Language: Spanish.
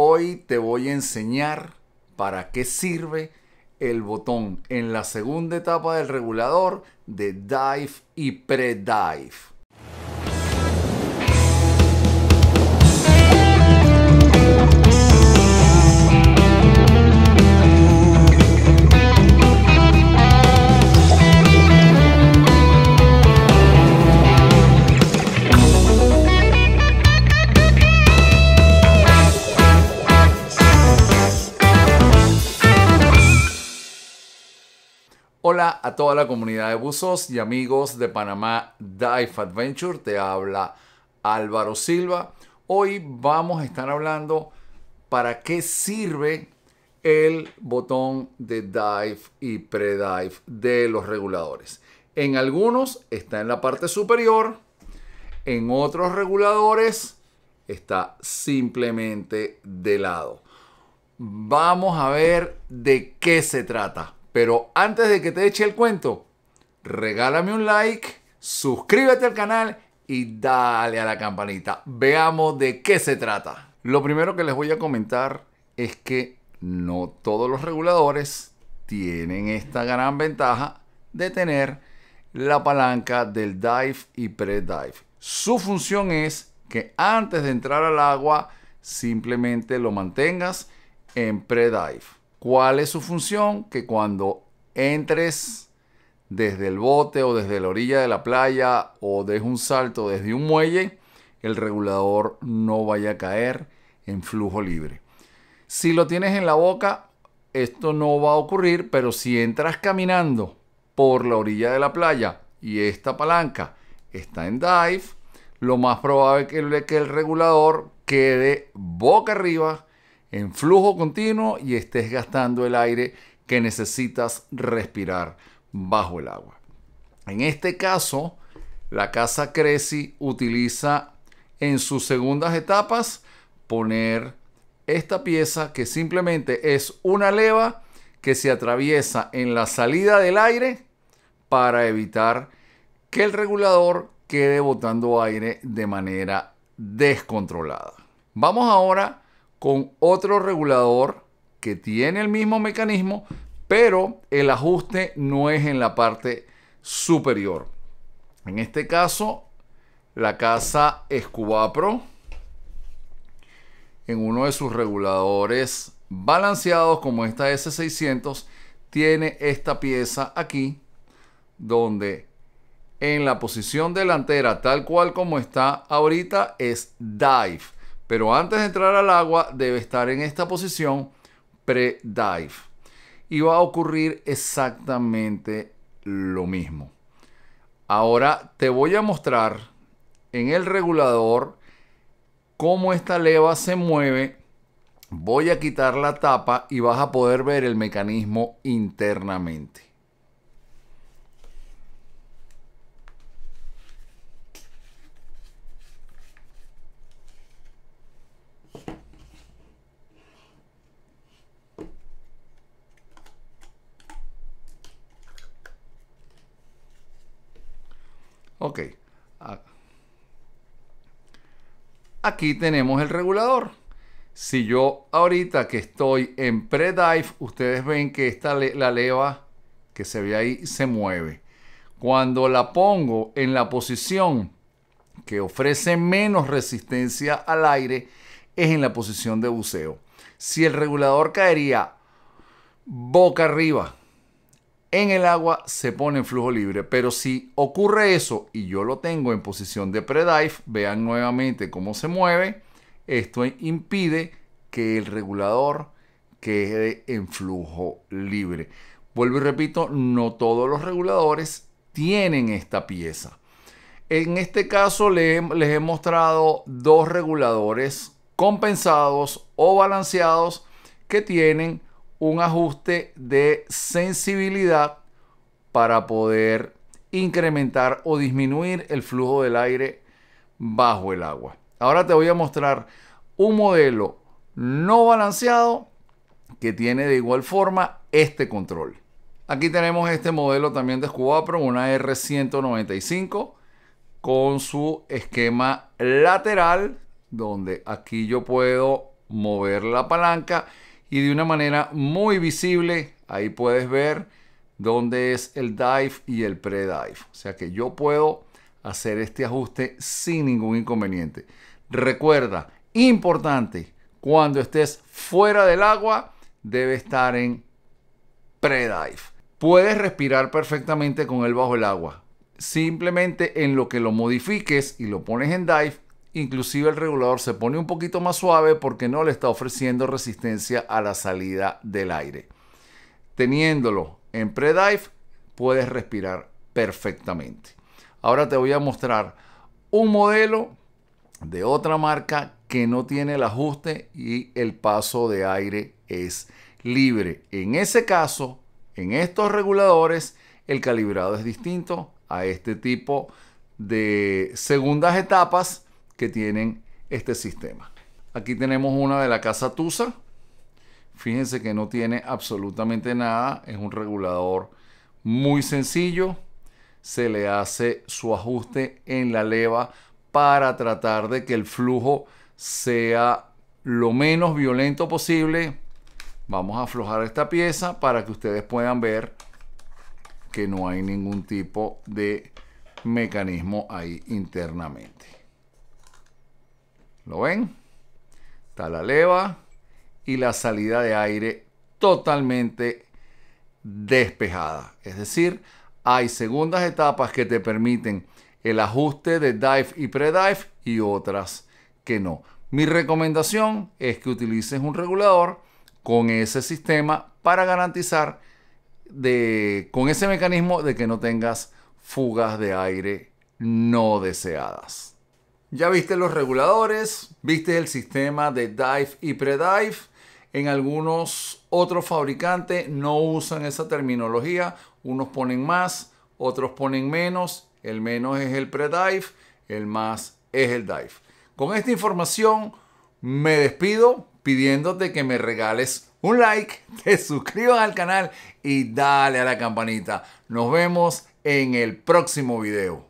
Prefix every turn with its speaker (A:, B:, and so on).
A: Hoy te voy a enseñar para qué sirve el botón en la segunda etapa del regulador de dive y pre-dive. a toda la comunidad de buzos y amigos de Panamá Dive Adventure. Te habla Álvaro Silva. Hoy vamos a estar hablando para qué sirve el botón de dive y pre-dive de los reguladores. En algunos está en la parte superior, en otros reguladores está simplemente de lado. Vamos a ver de qué se trata. Pero antes de que te eche el cuento, regálame un like, suscríbete al canal y dale a la campanita. Veamos de qué se trata. Lo primero que les voy a comentar es que no todos los reguladores tienen esta gran ventaja de tener la palanca del dive y pre-dive. Su función es que antes de entrar al agua simplemente lo mantengas en pre-dive. ¿Cuál es su función? Que cuando entres desde el bote o desde la orilla de la playa o des un salto desde un muelle, el regulador no vaya a caer en flujo libre. Si lo tienes en la boca, esto no va a ocurrir, pero si entras caminando por la orilla de la playa y esta palanca está en dive, lo más probable es que el regulador quede boca arriba en flujo continuo y estés gastando el aire que necesitas respirar bajo el agua. En este caso, la casa Creci utiliza en sus segundas etapas poner esta pieza que simplemente es una leva que se atraviesa en la salida del aire para evitar que el regulador quede botando aire de manera descontrolada. Vamos ahora con otro regulador que tiene el mismo mecanismo, pero el ajuste no es en la parte superior. En este caso, la casa Pro en uno de sus reguladores balanceados, como esta S600, tiene esta pieza aquí, donde en la posición delantera, tal cual como está ahorita, es dive pero antes de entrar al agua debe estar en esta posición pre-dive. Y va a ocurrir exactamente lo mismo. Ahora te voy a mostrar en el regulador cómo esta leva se mueve. Voy a quitar la tapa y vas a poder ver el mecanismo internamente. Ah. Aquí tenemos el regulador. Si yo ahorita que estoy en pre-dive, ustedes ven que esta la leva que se ve ahí se mueve. Cuando la pongo en la posición que ofrece menos resistencia al aire, es en la posición de buceo. Si el regulador caería boca arriba en el agua se pone en flujo libre. Pero si ocurre eso y yo lo tengo en posición de pre dive vean nuevamente cómo se mueve. Esto impide que el regulador quede en flujo libre. Vuelvo y repito, no todos los reguladores tienen esta pieza. En este caso les he mostrado dos reguladores compensados o balanceados que tienen un ajuste de sensibilidad para poder incrementar o disminuir el flujo del aire bajo el agua. Ahora te voy a mostrar un modelo no balanceado que tiene de igual forma este control. Aquí tenemos este modelo también de Scubapro, una R195 con su esquema lateral donde aquí yo puedo mover la palanca y de una manera muy visible, ahí puedes ver dónde es el dive y el pre-dive. O sea que yo puedo hacer este ajuste sin ningún inconveniente. Recuerda, importante, cuando estés fuera del agua, debe estar en pre-dive. Puedes respirar perfectamente con él bajo el agua. Simplemente en lo que lo modifiques y lo pones en dive, inclusive el regulador se pone un poquito más suave porque no le está ofreciendo resistencia a la salida del aire. Teniéndolo en pre-dive, puedes respirar perfectamente. Ahora te voy a mostrar un modelo de otra marca que no tiene el ajuste y el paso de aire es libre. En ese caso, en estos reguladores, el calibrado es distinto a este tipo de segundas etapas que tienen este sistema. Aquí tenemos una de la casa Tusa. Fíjense que no tiene absolutamente nada. Es un regulador muy sencillo. Se le hace su ajuste en la leva para tratar de que el flujo sea lo menos violento posible. Vamos a aflojar esta pieza para que ustedes puedan ver que no hay ningún tipo de mecanismo ahí internamente. ¿Lo ven? Está la leva y la salida de aire totalmente despejada. Es decir, hay segundas etapas que te permiten el ajuste de dive y pre-dive y otras que no. Mi recomendación es que utilices un regulador con ese sistema para garantizar de, con ese mecanismo de que no tengas fugas de aire no deseadas. Ya viste los reguladores, viste el sistema de dive y dive En algunos otros fabricantes no usan esa terminología. Unos ponen más, otros ponen menos. El menos es el dive el más es el dive. Con esta información me despido pidiéndote que me regales un like, te suscribas al canal y dale a la campanita. Nos vemos en el próximo video.